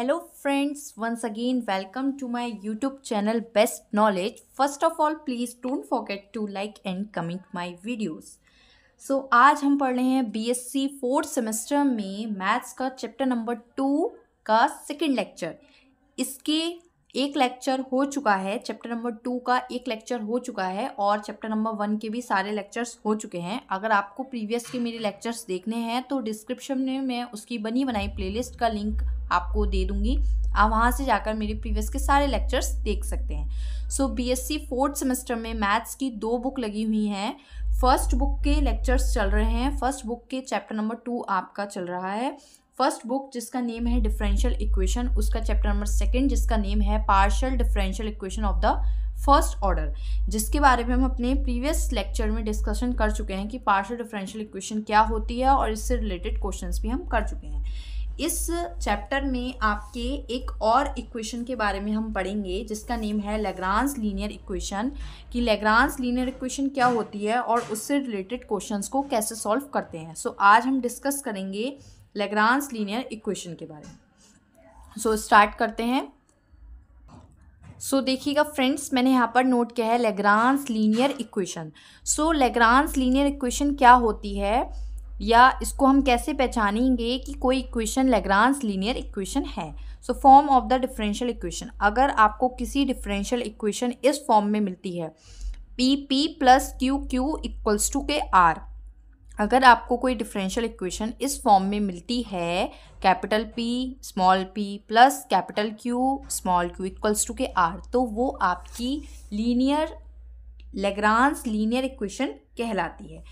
hello friends once again welcome to my YouTube channel best knowledge first of all please don't forget to like and comment my videos so आज हम पढ़ रहे हैं BSc एस fourth semester में maths का chapter number two का second lecture इसके एक लेक्चर हो चुका है चैप्टर नंबर टू का एक लेक्चर हो चुका है और चैप्टर नंबर वन के भी सारे लेक्चर्स हो चुके हैं अगर आपको प्रीवियस के मेरे लेक्चर्स देखने हैं तो डिस्क्रिप्शन में मैं उसकी बनी बनाई प्लेलिस्ट का लिंक आपको दे दूंगी आप वहाँ से जाकर मेरे प्रीवियस के सारे लेक्चर्स देख सकते हैं so B S C fourth semester में मैथ्स की दो बुक लगी हुई हैं फर्स्ट बुक के लेक्चर्स चल रहे हैं फर्स्ट बुक के चैप्टर नंबर टू आपका चल रहा है फर्स्ट बुक जिसका नेम है डिफरेंशियल इक्वेशन उसका चैप्टर नंबर सेकेंड जिसका नेम है partial differential equation of the first order जिसके बारे में हम अपने प्रीवियस लेक्चर में डिस्कशन कर चुके हैं कि पार्शियल डिफरेंशियल इक्वेशन क्या होती है और इससे रिलेटेड क्वेश्चंस भी हम कर चुके हैं इस चैप्टर में आपके एक और इक्वेशन के बारे में हम पढ़ेंगे जिसका नेम है लेग्रांस लीनियर इक्वेशन कि लेग्रांस लीनियर इक्वेशन क्या होती है और उससे रिलेटेड क्वेश्चंस को कैसे सॉल्व करते हैं सो so, आज हम डिस्कस करेंगे लेग्रांस लीनियर इक्वेशन के बारे में सो so, स्टार्ट करते हैं सो so, देखिएगा फ्रेंड्स मैंने यहाँ पर नोट किया है Lagrange's linear equation so Lagrange's linear equation क्या होती है या इसको हम कैसे पहचानेंगे कि कोई इक्वेशन लेग्रांस लीनियर इक्वेशन है so form of the differential equation अगर आपको किसी डिफरेंशियल इक्वेशन इस फॉर्म में मिलती है P P plus Q Q equals to के आर अगर आपको कोई डिफरेंशियल इक्वेशन इस फॉर्म में मिलती है capital P small P plus capital Q small Q equals to के आर तो वो आपकी लीनियर लेग्रांस लीनियर इक्वेशन कहलाती है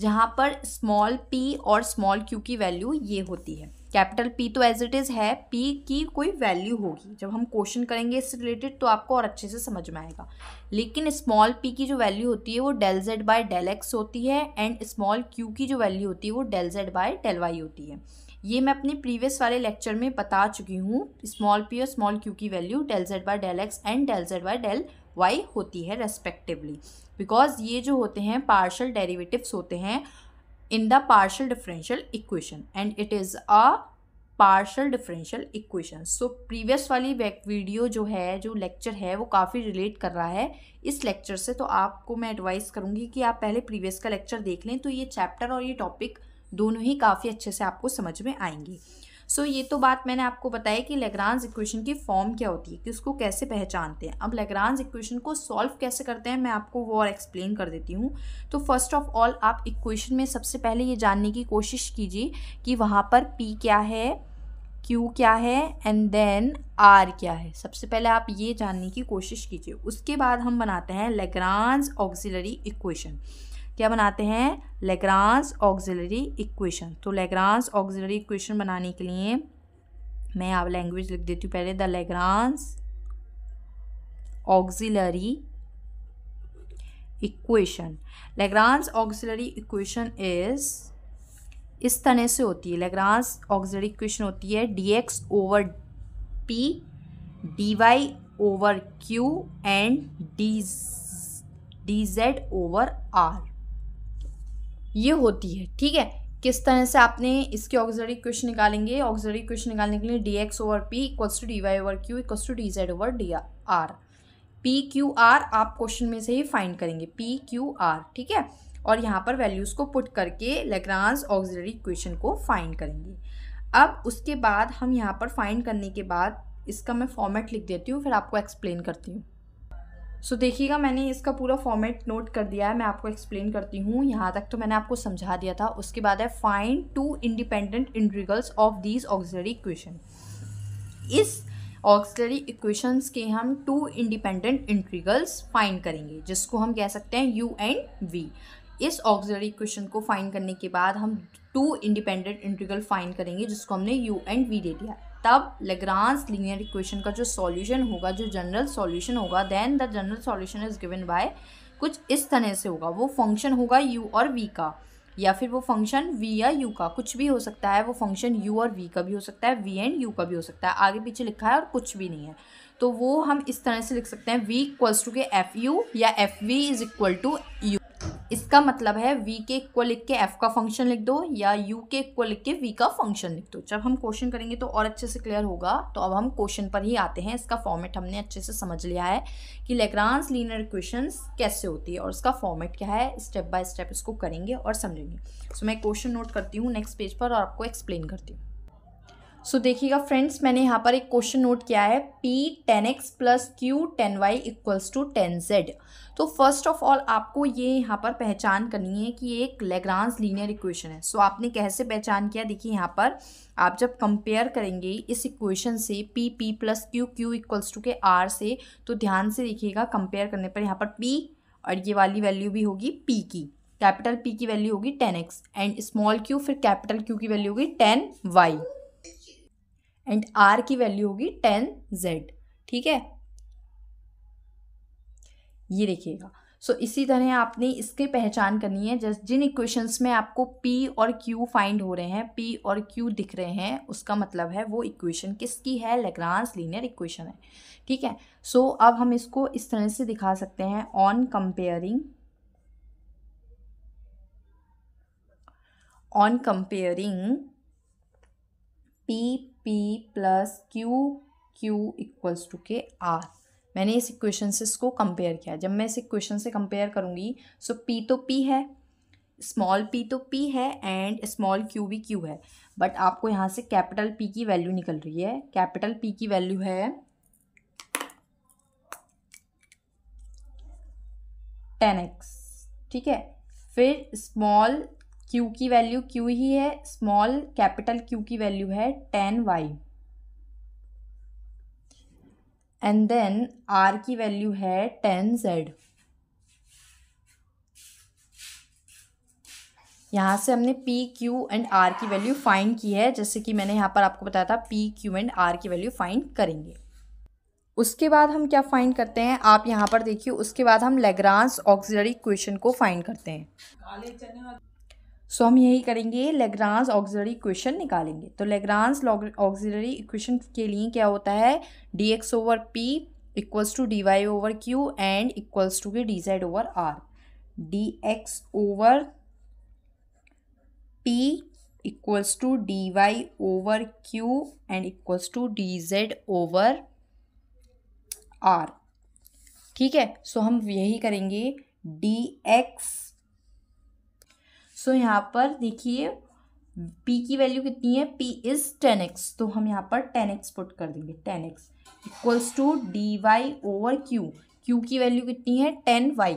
जहाँ पर स्मॉल पी और स्मॉल क्यू की वैल्यू ये होती है कैपिटल पी तो एज इट इज़ है पी की कोई वैल्यू होगी जब हम क्वेश्चन करेंगे इससे रिलेटेड तो आपको और अच्छे से समझ में आएगा लेकिन स्मॉल पी की जो वैल्यू होती है वो del Z by del X होती है एंड स्मॉल क्यू की जो वैल्यू होती है वो del Z by del Y होती है ये मैं अपने प्रीवियस वाले लेक्चर में बता चुकी हूँ स्मॉल पी और स्मॉल क्यू की value del Z by del X and del Z by del Y होती है रेस्पेक्टिवली बिकॉज ये जो होते हैं पार्शल डेरिवेटिव्स होते हैं in the partial differential equation and it is a partial differential equation so previous वाली वीडियो जो है जो लेक्चर है वो काफ़ी रिलेट कर रहा है इस लेक्चर से तो आपको मैं एडवाइस करूँगी कि आप पहले प्रीवियस का लेक्चर देख लें तो ये चैप्टर और ये टॉपिक दोनों ही काफ़ी अच्छे से आपको समझ में आएंगी सो so, ये तो बात मैंने आपको बताई कि लेग्रांज इक्वेशन की फॉर्म क्या होती है कि उसको कैसे पहचानते हैं अब लेग्रांज इक्वेशन को सॉल्व कैसे करते हैं मैं आपको वो और एक्सप्लेन कर देती हूँ तो फर्स्ट ऑफ ऑल आप इक्वेशन में सबसे पहले ये जानने की कोशिश कीजिए कि वहाँ पर पी क्या है क्यू क्या है एंड देन आर क्या है सबसे पहले आप ये जानने की कोशिश कीजिए उसके बाद हम बनाते हैं लेग्रांज ऑक्सिलरी इक्वेशन क्या बनाते हैं लेग्रांस ऑक्सिलरी इक्वेशन तो लेग्रांस ऑक्सिलरी इक्वेशन बनाने के लिए मैं आप लैंग्वेज लिख देती हूँ पहले the Lagrange's auxiliary equation Lagrange's auxiliary equation is इस तरह से होती है लेग्रांस ऑक्सिलरी इक्वेशन होती है D x over P D Y over Q and D D Z over R ये होती है ठीक है किस तरह से आपने इसके ऑक्जरी क्वेश्चन निकालेंगे ऑक्जरी क्वेश्चन निकालने के लिए D x over P equals to D Y over Q equals to D Z over D R P Q R आप क्वेश्चन में से ही फाइंड करेंगे पी क्यू आर ठीक है और यहाँ पर वैल्यूज़ को पुट करके लेग्रांस ऑक्जरी क्वेश्चन को फाइंड करेंगे अब उसके बाद हम यहाँ पर फाइंड करने के बाद इसका मैं फॉर्मेट लिख देती हूँ फिर आपको एक्सप्लेन करती हूँ सो so, देखिएगा मैंने इसका पूरा फॉर्मेट नोट कर दिया है मैं आपको एक्सप्लेन करती हूँ यहाँ तक तो मैंने आपको समझा दिया था उसके बाद है find two independent integrals of these auxiliary equation इस ऑक्सिलरी इक्वेशंस के हम टू इंडिपेंडेंट इंट्रीगल्स फाइंड करेंगे जिसको हम कह सकते हैं यू एंड वी इस ऑक्सिलरी इक्वेशन को फाइंड करने के बाद हम टू इंडिपेंडेंट इंट्रीगल फाइंड करेंगे जिसको हमने यू एंड वी दे दिया तब लेग्रांस लीनियर इक्वेशन का जो सॉल्यूशन होगा जो जनरल सॉल्यूशन होगा then the general solution is given by कुछ इस तरह से होगा वो फंक्शन होगा यू और वी का या फिर वो फंक्शन वी या यू का कुछ भी हो सकता है वो फंक्शन यू और वी का भी हो सकता है वी एंड यू का भी हो सकता है आगे पीछे लिखा है और कुछ भी नहीं है तो वो हम इस तरह से लिख सकते हैं वी इक्वल्स टू के एफ यू या F V is equal to U इसका मतलब है वी के इक्वल लिख के एफ का फंक्शन लिख दो या यू के इक्वल लिख के वी का फंक्शन लिख दो जब हम क्वेश्चन करेंगे तो और अच्छे से क्लियर होगा तो अब हम क्वेश्चन पर ही आते हैं इसका फॉर्मेट हमने अच्छे से समझ लिया है कि लेग्रांस लीनर इक्वेशन कैसे होती है और इसका फॉर्मेट क्या है स्टेप बाय स्टेप इसको करेंगे और समझेंगे सो so, मैं क्वेश्चन नोट करती हूँ नेक्स्ट पेज पर और आपको एक्सप्लेन करती हूँ सो so, देखिएगा फ्रेंड्स मैंने यहाँ पर एक क्वेश्चन नोट किया है P tan X plus Q tan Y equals to tan Z तो फर्स्ट ऑफ ऑल आपको ये यहाँ पर पहचान करनी है कि एक लेग्रांस लीनियर इक्वेशन है सो so, आपने कैसे पहचान किया देखिए यहाँ पर आप जब कंपेयर करेंगे इस इक्वेशन से P P plus Q Q equals to के आर से तो ध्यान से देखिएगा कंपेयर करने पर यहाँ पर पी और ये वाली वैल्यू भी होगी पी की कैपिटल पी की वैल्यू होगी tan X and small Q फिर कैपिटल क्यू की वैल्यू होगी टेन वाई एंड आर की वैल्यू होगी टेन जेड ठीक है ये देखिएगा सो so, इसी तरह आपने इसकी पहचान करनी है जस्ट जिन इक्वेशंस में आपको पी और क्यू फाइंड हो रहे हैं पी और क्यू दिख रहे हैं उसका मतलब है वो इक्वेशन किसकी है लेग्रांस लीनियर इक्वेशन है ठीक है सो so, अब हम इसको इस तरह से दिखा सकते हैं on comparing on comparing P P plus Q Q equals to के आर मैंने इस इक्वेशन से इसको कंपेयर किया जब मैं इस इक्वेशन से कंपेयर करूँगी सो पी तो पी है स्मॉल पी तो पी है एंड स्मॉल क्यू भी क्यू है बट आपको यहाँ से कैपिटल पी की वैल्यू निकल रही है कैपिटल पी की वैल्यू है टेन एक्स ठीक है फिर स्मॉल क्यू की वैल्यू क्यू ही है स्मॉल कैपिटल क्यू की वैल्यू है tan Y and then R की वैल्यू है टेन जेड यहाँ से हमने पी क्यू एंड आर की वैल्यू फाइंड की है जैसे कि मैंने यहाँ पर आपको बताया था पी क्यू एंड आर की वैल्यू फाइंड करेंगे उसके बाद हम क्या फाइंड करते हैं आप यहाँ पर देखिए उसके बाद हम लेग्रांस ऑक्सिलरी क्वेश्चन को फाइंड करते हैं सो हम यही करेंगे लेग्रांस ऑक्सिलरी इक्वेशन निकालेंगे तो लेग्रांस ऑक्सिलरी इक्वेशन के लिए क्या होता है D x over P equals to D Y over Q and equals to के D Z over R D x over P equals to D Y over Q and equals to D Z over R ठीक है so so, हम यही करेंगे d x सो so, यहाँ पर देखिए p की वैल्यू कितनी है p इज़ टेन एक्स तो हम यहाँ पर टेन एक्स पुट कर देंगे tan X equals to D Y over Q Q की वैल्यू कितनी है टेन वाई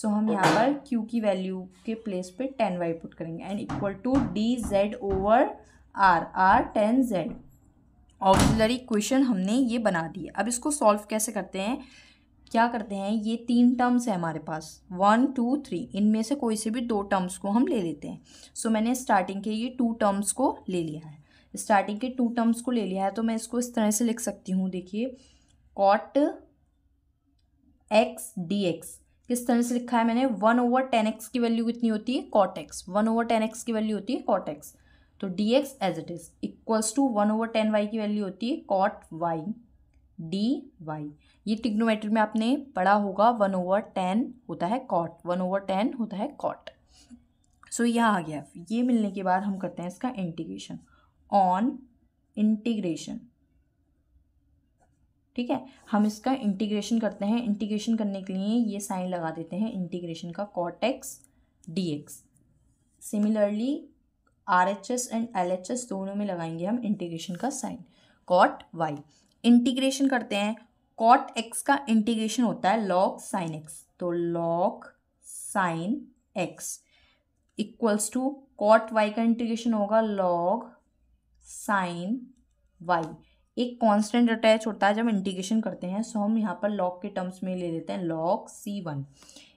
सो हम यहाँ पर q की वैल्यू के प्लेस पे टेन वाई पुट करेंगे and equal to D Z over R R tan Z auxiliary equation हमने ये बना दी अब इसको सॉल्व कैसे करते हैं क्या करते हैं ये तीन टर्म्स है हमारे पास वन टू थ्री इनमें से कोई से भी दो टर्म्स को हम ले लेते हैं सो so, मैंने स्टार्टिंग के ये टू टर्म्स को ले लिया है स्टार्टिंग के टू टर्म्स को ले लिया है तो मैं इसको इस तरह से लिख सकती हूँ देखिए कॉट एक्स डी एक्स किस तरह से लिखा है मैंने वन ओवर टेन एक्स की वैल्यू कितनी होती है cot X one over tan X की वैल्यू होती है कॉट एक्स तो D X as it is equals to one over tan Y की वैल्यू होती है कॉट वाई डी वाई ये टिग्नोमेट्री में आपने पढ़ा होगा वन ओवर टेन होता है कॉट वन ओवर टेन होता है कॉट सो यह आ गया ये मिलने के बाद हम करते हैं इसका इंटीग्रेशन ऑन इंटीग्रेशन ठीक है हम इसका इंटीग्रेशन करते हैं इंटीग्रेशन करने के लिए ये साइन लगा देते हैं इंटीग्रेशन का cot X D X similarly R H S and L H S दोनों में लगाएंगे हम इंटीग्रेशन का साइन कॉट वाई इंटीग्रेशन करते हैं कॉट एक्स का इंटीग्रेशन होता है लॉग साइन एक्स तो log sine X equals to cot Y का इंटीग्रेशन होगा लॉग साइन वाई एक कांस्टेंट अटैच होता है जब इंटीग्रेशन करते हैं सो हम यहाँ पर लॉग के टर्म्स में ले लेते हैं लॉग सी वन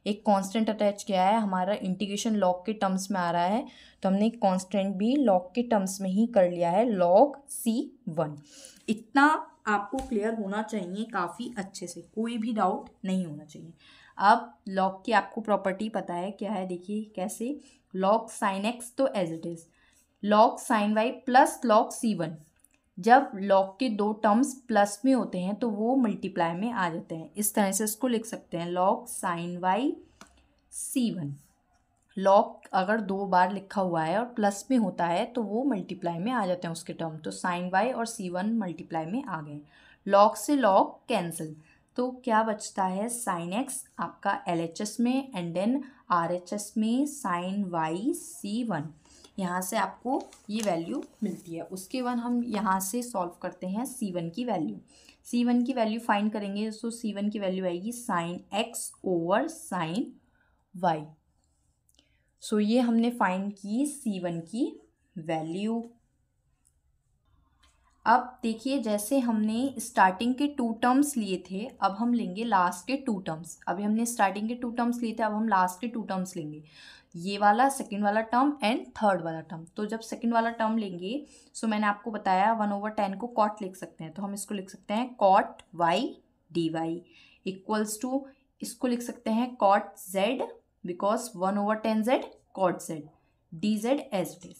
एक कांस्टेंट अटैच किया है हमारा इंटीग्रेशन लॉग के टर्म्स में आ रहा है तो हमने एक कांस्टेंट भी लॉग के टर्म्स में ही कर लिया है लॉग सी वन इतना आपको क्लियर होना चाहिए काफ़ी अच्छे से कोई भी डाउट नहीं होना चाहिए अब लॉक की आपको प्रॉपर्टी पता है क्या है देखिए कैसे लॉक साइन एक्स तो as it is log sine Y plus log C one जब लॉक के दो टर्म्स प्लस में होते हैं तो वो मल्टीप्लाई में आ जाते हैं इस तरह से इसको लिख सकते हैं log sine Y C one log अगर दो बार लिखा हुआ है और प्लस में होता है तो वो मल्टीप्लाई में आ जाते हैं उसके टर्म तो साइन वाई और सी वन मल्टीप्लाई में आ गए लॉग से लॉग कैंसिल तो क्या बचता है साइन एक्स आपका एल एच एस में and then R H S में साइन वाई सी वन यहाँ से आपको ये वैल्यू मिलती है उसके बाद हम यहाँ से सॉल्व करते हैं सी वन की वैल्यू सी वन की वैल्यू फाइंड करेंगे तो सी वन की वैल्यू आएगी sine x over sine Y so ये हमने फाइंड की सी वन की वैल्यू अब देखिए जैसे हमने स्टार्टिंग के टू टर्म्स लिए थे अब हम लेंगे लास्ट के टू टर्म्स अभी हमने स्टार्टिंग के टू टर्म्स लिए थे अब हम लास्ट के टू टर्म्स लेंगे ये वाला सेकेंड वाला टर्म एंड थर्ड वाला टर्म तो जब सेकेंड वाला टर्म लेंगे सो मैंने आपको बताया वन ओवर टेन को कॉट लिख सकते हैं तो हम इसको लिख सकते हैं cot Y D Y equals to इसको लिख सकते हैं cot Z because one over tan Z cot Z D Z as it is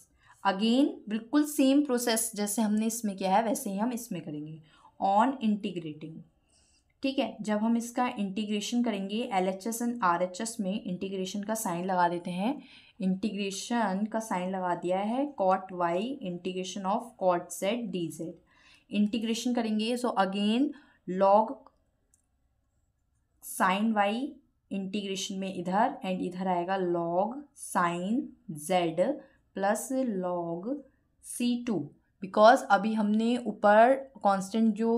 again बिल्कुल सेम प्रोसेस जैसे हमने इसमें किया है वैसे ही हम इसमें करेंगे ऑन इंटीग्रेटिंग ठीक है जब हम इसका इंटीग्रेशन करेंगे L H S and R H S में इंटीग्रेशन का साइन लगा देते हैं इंटीग्रेशन का साइन लगा दिया है cot y integration of cot Z D z integration करेंगे so again log sine y integration में इधर एंड इधर आएगा log sine z plus log c two because अभी हमने ऊपर कांस्टेंट जो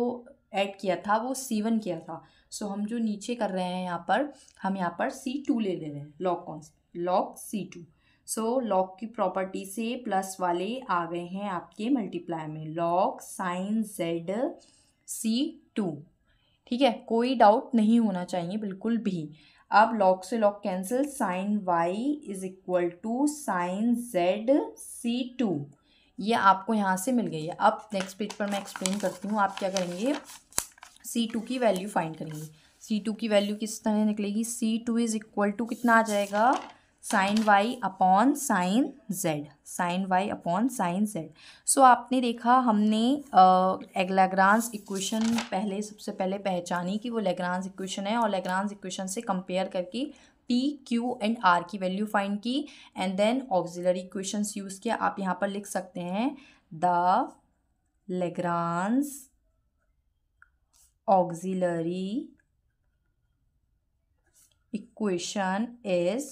ऐड किया था वो सी वन किया था सो so, हम जो नीचे कर रहे हैं यहाँ पर हम यहाँ पर सी टू ले ले रहे हैं लॉग कॉन्स log c two so log की प्रॉपर्टी से प्लस वाले आ गए हैं आपके मल्टीप्लाई में log sine z c two ठीक है कोई डाउट नहीं होना चाहिए बिल्कुल भी अब लॉक से log cancel sine y is equal to sine z c two ये आपको यहाँ से मिल गई है अब नेक्स्ट पेज पर मैं एक्सप्लेन करती हूँ आप क्या करेंगे सी टू की वैल्यू फाइंड करेंगे सी टू की वैल्यू किस तरह निकलेगी c two is equal to कितना आ जाएगा sine y upon sine z sine y upon sine z so आपने देखा हमने uh, इक्वेशन पहले सबसे पहले पहचानी कि वो लेग्रांस इक्वेशन है और लेग्रांस इक्वेशन से कंपेयर करके पी क्यू एंड आर की वैल्यू फाइंड की and then auxiliary equations use किया आप यहाँ पर लिख सकते हैं the Lagrange's auxiliary equation is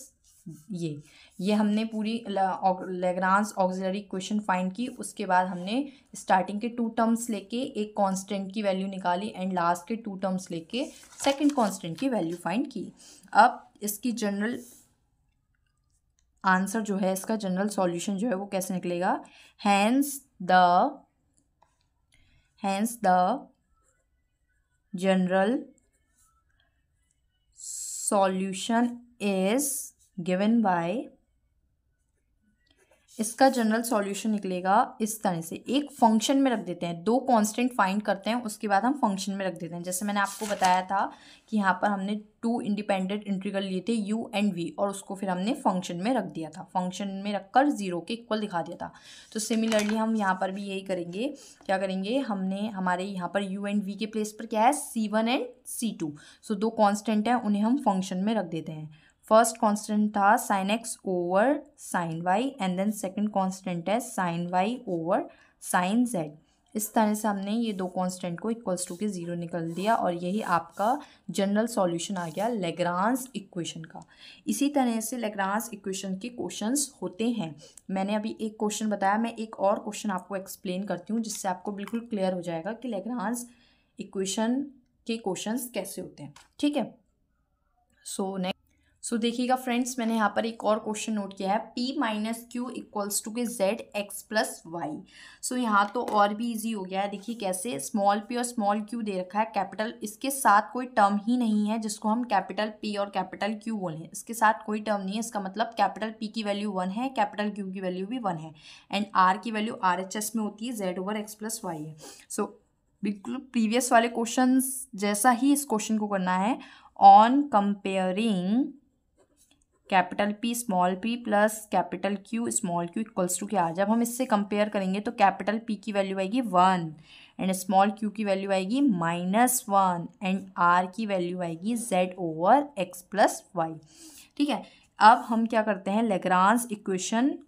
ये ये हमने पूरी लेग्रांस ऑक्सिलरी क्वेश्चन फाइंड की उसके बाद हमने स्टार्टिंग के टू टर्म्स लेके एक कांस्टेंट की वैल्यू निकाली एंड लास्ट के टू टर्म्स लेके सेकंड कांस्टेंट की वैल्यू फाइंड की अब इसकी जनरल आंसर जो है इसका जनरल सॉल्यूशन जो है वो कैसे निकलेगा hence the hence the general solution is given by इसका जनरल सॉल्यूशन निकलेगा इस तरह से एक फंक्शन में रख देते हैं दो कांस्टेंट फाइंड करते हैं उसके बाद हम फंक्शन में रख देते हैं जैसे मैंने आपको बताया था कि यहाँ पर हमने टू इंडिपेंडेंट इंटीग्रल लिए थे यू एंड वी और उसको फिर हमने फंक्शन में रख दिया था फंक्शन में रखकर जीरो के इक्वल दिखा दिया था तो सिमिलरली हम यहाँ पर भी यही करेंगे क्या करेंगे हमने हमारे यहाँ पर यू एंड वी के प्लेस पर क्या है c one and c two so दो कॉन्स्टेंट हैं उन्हें हम फंक्शन में रख देते हैं फर्स्ट कॉन्स्टेंट था sine x over sine y and then second constant है sine y over sine z इस तरह से हमने ये दो कांस्टेंट को इक्वल्स टू के ज़ीरो निकल दिया और यही आपका जनरल सॉल्यूशन आ गया लेग्रांस इक्वेशन का इसी तरह से लेग्रांस इक्वेशन के क्वेश्चंस होते हैं मैंने अभी एक क्वेश्चन बताया मैं एक और क्वेश्चन आपको एक्सप्लेन करती हूँ जिससे आपको बिल्कुल क्लियर हो जाएगा कि लेग्रांस इक्वेशन के क्वेश्चन कैसे होते हैं ठीक है सो नेक्स्ट सो देखिएगा फ्रेंड्स मैंने यहाँ पर एक और क्वेश्चन नोट किया है p minus q equals to के z x plus y so यहाँ तो और भी इजी हो गया है देखिए कैसे स्मॉल पी और स्मॉल क्यू दे रखा है कैपिटल इसके साथ कोई टर्म ही नहीं है जिसको हम कैपिटल पी और कैपिटल क्यू बोलें इसके साथ कोई टर्म नहीं है इसका मतलब कैपिटल पी की वैल्यू वन है कैपिटल क्यू की वैल्यू भी वन है एंड आर की वैल्यू आर एच एस में होती है z over x plus y है सो so, बिल्कुल प्रीवियस वाले क्वेश्चन जैसा ही इस क्वेश्चन को करना है on comparing capital P small P plus capital Q small Q equals to क्या जब हम इससे कंपेयर करेंगे तो कैपिटल पी की वैल्यू आएगी वन एंड स्मॉल क्यू की वैल्यू आएगी माइनस वन एंड आर की वैल्यू आएगी z over x plus y ठीक है अब हम क्या करते हैं Lagrange's equation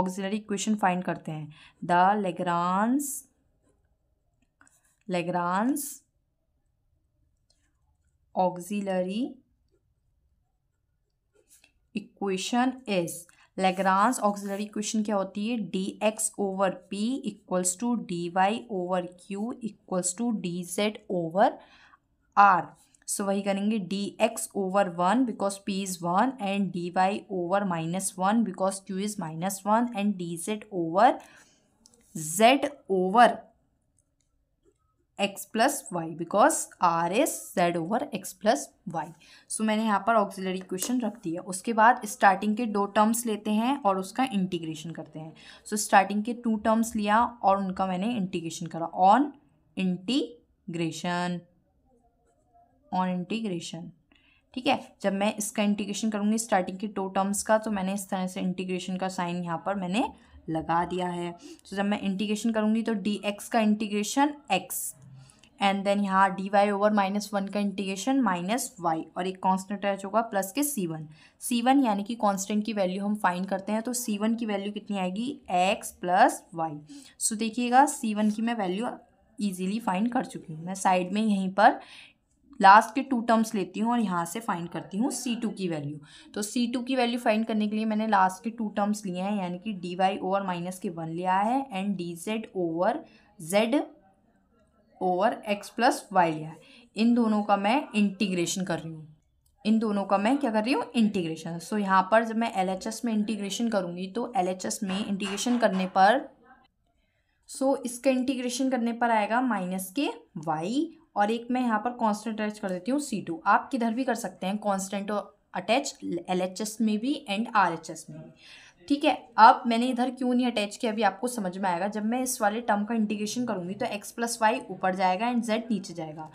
auxiliary equation find करते हैं the Lagrange's Lagrange's auxiliary equation is Lagrange's auxiliary equation क्या होती है D x over P equals to D Y over Q equals to D Z over r so वही करेंगे d x over one because p is one and d Y over minus one because q is minus one and d Z over z over x plus y because r is z over x plus y so मैंने यहाँ पर auxiliary question रख दिया उसके बाद starting के दो terms लेते हैं और उसका इंटीग्रेशन करते हैं सो so, स्टार्टिंग के टू टर्म्स लिया और उनका मैंने इंटीग्रेशन करा ऑन इंटीग्रेशन ऑन इंटीग्रेशन ठीक है जब मैं इसका इंटीग्रेशन करूँगी स्टार्टिंग के दो टर्म्स का तो मैंने इस तरह से इंटीग्रेशन का साइन यहाँ पर मैंने लगा दिया है तो so, जब मैं इंटीग्रेशन करूँगी तो डी एक्स का इंटीग्रेशन एक्स एंड देन यहाँ d Y over minus one का इंटीग्रेशन माइनस वाई और एक कांस्टेंट अटैच होगा प्लस के सी वन सी वन यानी कि कांस्टेंट की वैल्यू हम फाइन करते हैं तो सी वन की वैल्यू कितनी आएगी एक्स प्लस वाई सो देखिएगा सी वन की मैं वैल्यू ईजिली फाइंड कर चुकी हूँ मैं साइड में यहीं पर लास्ट के टू टर्म्स लेती हूँ और यहाँ से फाइंड करती हूँ सी टू की वैल्यू तो सी टू की वैल्यू फाइंड करने के लिए मैंने लास्ट के टू टर्म्स लिए हैं यानी कि डी वाई ओवर माइनस के वन लिया है and d Z over z over x plus y लिया इन दोनों का मैं इंटीग्रेशन कर रही हूँ इन दोनों का मैं क्या कर रही हूँ इंटीग्रेशन सो यहाँ पर जब मैं एल में इंटीग्रेशन करूँगी तो एल में इंटीग्रेशन करने पर सो so, इसका इंटीग्रेशन करने पर आएगा माइनस के वाई और एक मैं यहाँ पर कांस्टेंट अटैच कर देती हूँ सी टू आप किधर भी कर सकते हैं कॉन्स्टेंट अटैच एल में भी एंड आर में भी ठीक है अब मैंने इधर क्यों नहीं अटैच किया अभी आपको समझ में आएगा जब मैं इस वाले टर्म का इंटीग्रेशन करूँगी तो एक्स प्लस वाई ऊपर जाएगा एंड जेड नीचे जाएगा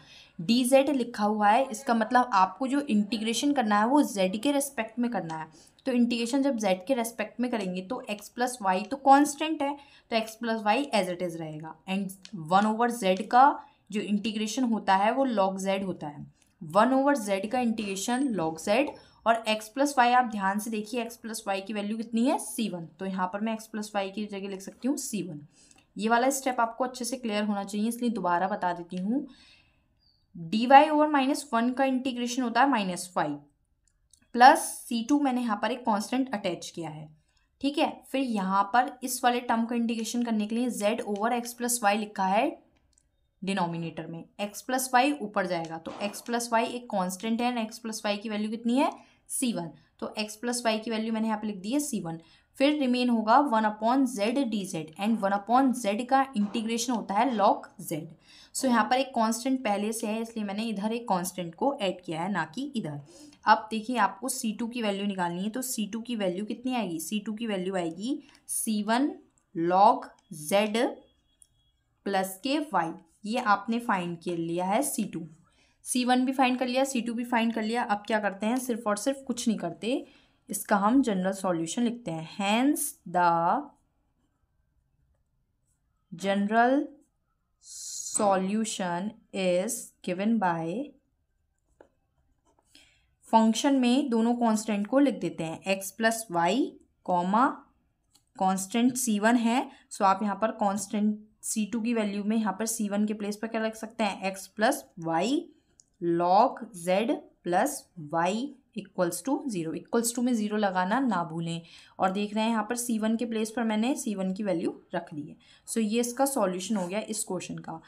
डी जेड लिखा हुआ है इसका मतलब आपको जो इंटीग्रेशन करना है वो जेड के रेस्पेक्ट में करना है तो इंटीग्रेशन जब जेड के रेस्पेक्ट में करेंगे तो एक्स प्लस वाई तो कॉन्स्टेंट है तो x plus y as it is रहेगा एंड वन ओवर जेड का जो इंटीग्रेशन होता है वो log जेड होता है वन ओवर जेड का इंटीग्रेशन log जेड और x प्लस वाई आप ध्यान से देखिए x प्लस वाई की वैल्यू कितनी है c1 तो यहाँ पर मैं x प्लस वाई की जगह लिख सकती हूँ c1 ये वाला स्टेप आपको अच्छे से क्लियर होना चाहिए इसलिए दोबारा बता देती हूँ d Y over minus one का इंटीग्रेशन होता है minus five plus c two मैंने यहाँ पर एक कॉन्स्टेंट अटैच किया है ठीक है फिर यहाँ पर इस वाले टर्म का इंटीग्रेशन करने के लिए z over x plus y लिखा है डिनोमिनेटर में x प्लस वाई ऊपर जाएगा तो x प्लस वाई एक कांस्टेंट है एंड x प्लस वाई की वैल्यू कितनी है सी वन तो एक्स प्लस वाई की वैल्यू मैंने यहाँ पे लिख दी है सी वन फिर रिमेन होगा one upon z D z and one upon z का इंटीग्रेशन होता है लॉक जेड सो यहाँ पर एक कांस्टेंट पहले से है इसलिए मैंने इधर एक कांस्टेंट को ऐड किया है ना कि इधर अब देखिए आपको सी टू की वैल्यू निकालनी है तो सी टू की वैल्यू कितनी आएगी सी टू की वैल्यू आएगी c one log z plus के वाई ये आपने फाइंड कर लिया है सी टू सी वन भी फाइंड कर लिया सी टू भी फाइंड कर लिया अब क्या करते हैं सिर्फ और सिर्फ कुछ नहीं करते इसका हम जनरल सॉल्यूशन लिखते हैं hence the general solution is given by function में दोनों कांस्टेंट को लिख देते हैं x plus y comma constant c one है सो आप यहाँ पर कांस्टेंट सी टू की वैल्यू में यहाँ पर सी वन के प्लेस पर क्या लिख सकते हैं x plus y log z plus y equals to zero equals to में ज़ीरो लगाना ना भूलें और देख रहे हैं यहाँ पर सी वन के प्लेस पर मैंने सी वन की वैल्यू रख दी है सो so, ये इसका सॉल्यूशन हो गया इस क्वेश्चन का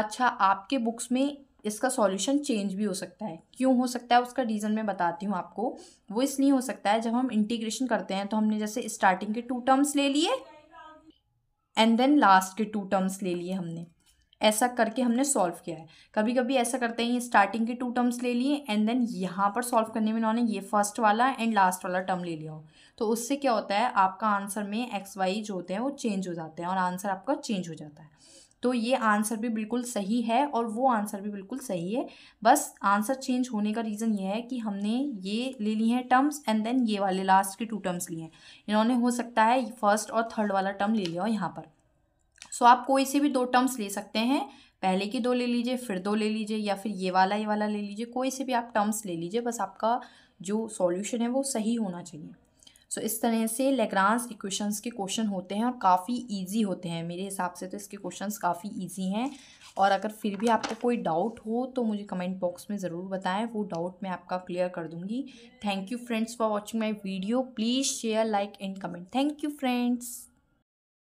अच्छा आपके बुक्स में इसका सॉल्यूशन चेंज भी हो सकता है क्यों हो सकता है उसका रीज़न मैं बताती हूँ आपको वो इसलिए हो सकता है जब हम इंटीग्रेशन करते हैं तो हमने जैसे स्टार्टिंग के टू टर्म्स ले लिए एंड देन लास्ट के टू टर्म्स ले लिए हमने ऐसा करके हमने सॉल्व किया है कभी कभी ऐसा करते हैं ये स्टार्टिंग के टू टर्म्स ले लिए एंड देन यहाँ पर सॉल्व करने में इन्होंने ये फर्स्ट वाला एंड लास्ट वाला टर्म ले लिया हो तो उससे क्या होता है आपका आंसर में एक्स वाई जो होते हैं वो चेंज हो जाते हैं और आंसर आपका चेंज हो जाता है तो ये आंसर भी बिल्कुल सही है और वो आंसर भी बिल्कुल सही है बस आंसर चेंज होने का रीज़न ये है कि हमने ये ले ली हैं टर्म्स एंड देन ये वाले लास्ट के टू टर्म्स लिए हैं इन्होंने हो सकता है फर्स्ट और थर्ड वाला टर्म ले लिया हो यहाँ पर सो आप कोई से भी दो टर्म्स ले सकते हैं पहले की दो ले लीजिए फिर दो ले लीजिए या फिर ये वाला ये वाला ले लीजिए कोई से भी आप टर्म्स ले लीजिए बस आपका जो सॉल्यूशन है वो सही होना चाहिए सो so, इस तरह से लेग्रांस इक्वेशंस के क्वेश्चन होते हैं और काफ़ी इजी होते हैं मेरे हिसाब से तो इसके क्वेश्चंस काफ़ी इजी हैं और अगर फिर भी आपको कोई डाउट हो तो मुझे कमेंट बॉक्स में ज़रूर बताएं वो डाउट मैं आपका क्लियर कर दूंगी thank you friends for watching my video please share like and comment thank you friends